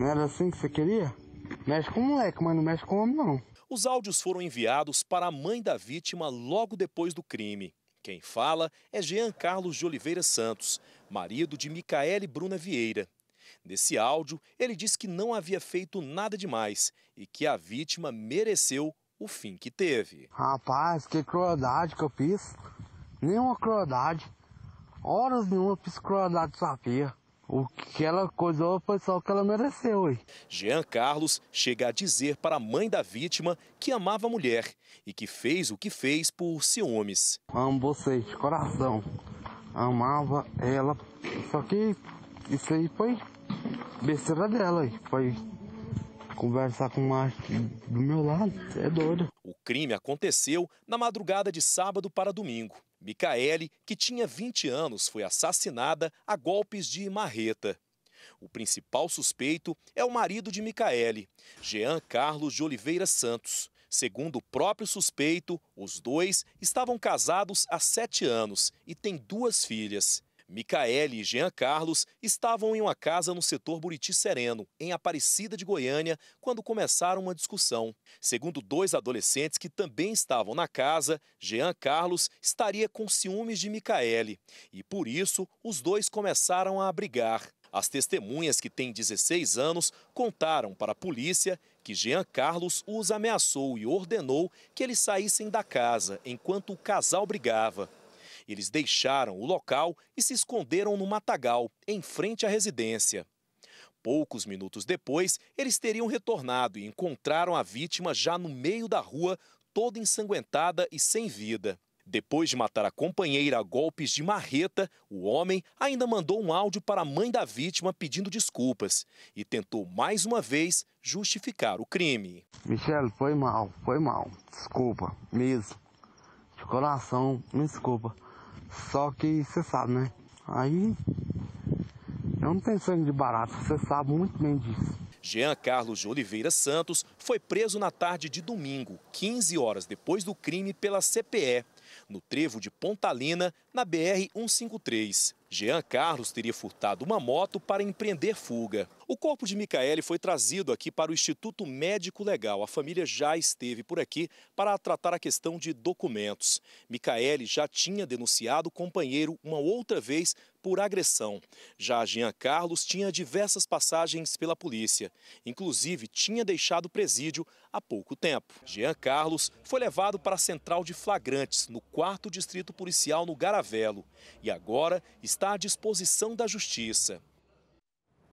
Não era assim que você queria? Mexe com o moleque, mas não mexe com o homem, não. Os áudios foram enviados para a mãe da vítima logo depois do crime. Quem fala é Jean Carlos de Oliveira Santos, marido de Micaele Bruna Vieira. Nesse áudio, ele diz que não havia feito nada demais e que a vítima mereceu o fim que teve. Rapaz, que crueldade que eu fiz. Nenhuma crueldade. Horas nenhuma fiz crueldade, sabia? O que ela coisou foi só o que ela mereceu. Hein? Jean Carlos chega a dizer para a mãe da vítima que amava a mulher e que fez o que fez por ciúmes. Amo vocês de coração. Amava ela. Só que isso aí foi besteira dela. Foi conversar com mais do meu lado. É doido. O crime aconteceu na madrugada de sábado para domingo. Micaele, que tinha 20 anos, foi assassinada a golpes de marreta. O principal suspeito é o marido de Micaele, Jean Carlos de Oliveira Santos. Segundo o próprio suspeito, os dois estavam casados há sete anos e têm duas filhas. Micaele e Jean Carlos estavam em uma casa no setor Buriti Sereno, em Aparecida de Goiânia, quando começaram uma discussão. Segundo dois adolescentes que também estavam na casa, Jean Carlos estaria com ciúmes de Micaele e, por isso, os dois começaram a brigar. As testemunhas, que têm 16 anos, contaram para a polícia que Jean Carlos os ameaçou e ordenou que eles saíssem da casa enquanto o casal brigava. Eles deixaram o local e se esconderam no matagal, em frente à residência. Poucos minutos depois, eles teriam retornado e encontraram a vítima já no meio da rua, toda ensanguentada e sem vida. Depois de matar a companheira a golpes de marreta, o homem ainda mandou um áudio para a mãe da vítima pedindo desculpas e tentou mais uma vez justificar o crime. Michele, foi mal, foi mal. Desculpa, mesmo. De coração, me desculpa. Só que você sabe, né? Aí eu não tenho sangue de barato, você sabe muito bem disso. Jean Carlos de Oliveira Santos foi preso na tarde de domingo, 15 horas depois do crime, pela CPE no trevo de Pontalina, na BR-153. Jean Carlos teria furtado uma moto para empreender fuga. O corpo de Micaele foi trazido aqui para o Instituto Médico Legal. A família já esteve por aqui para tratar a questão de documentos. Micaele já tinha denunciado o companheiro uma outra vez por agressão. Já Jean Carlos tinha diversas passagens pela polícia, inclusive tinha deixado o presídio há pouco tempo. Jean Carlos foi levado para a central de flagrantes no 4 Distrito Policial no Garavelo e agora está à disposição da Justiça.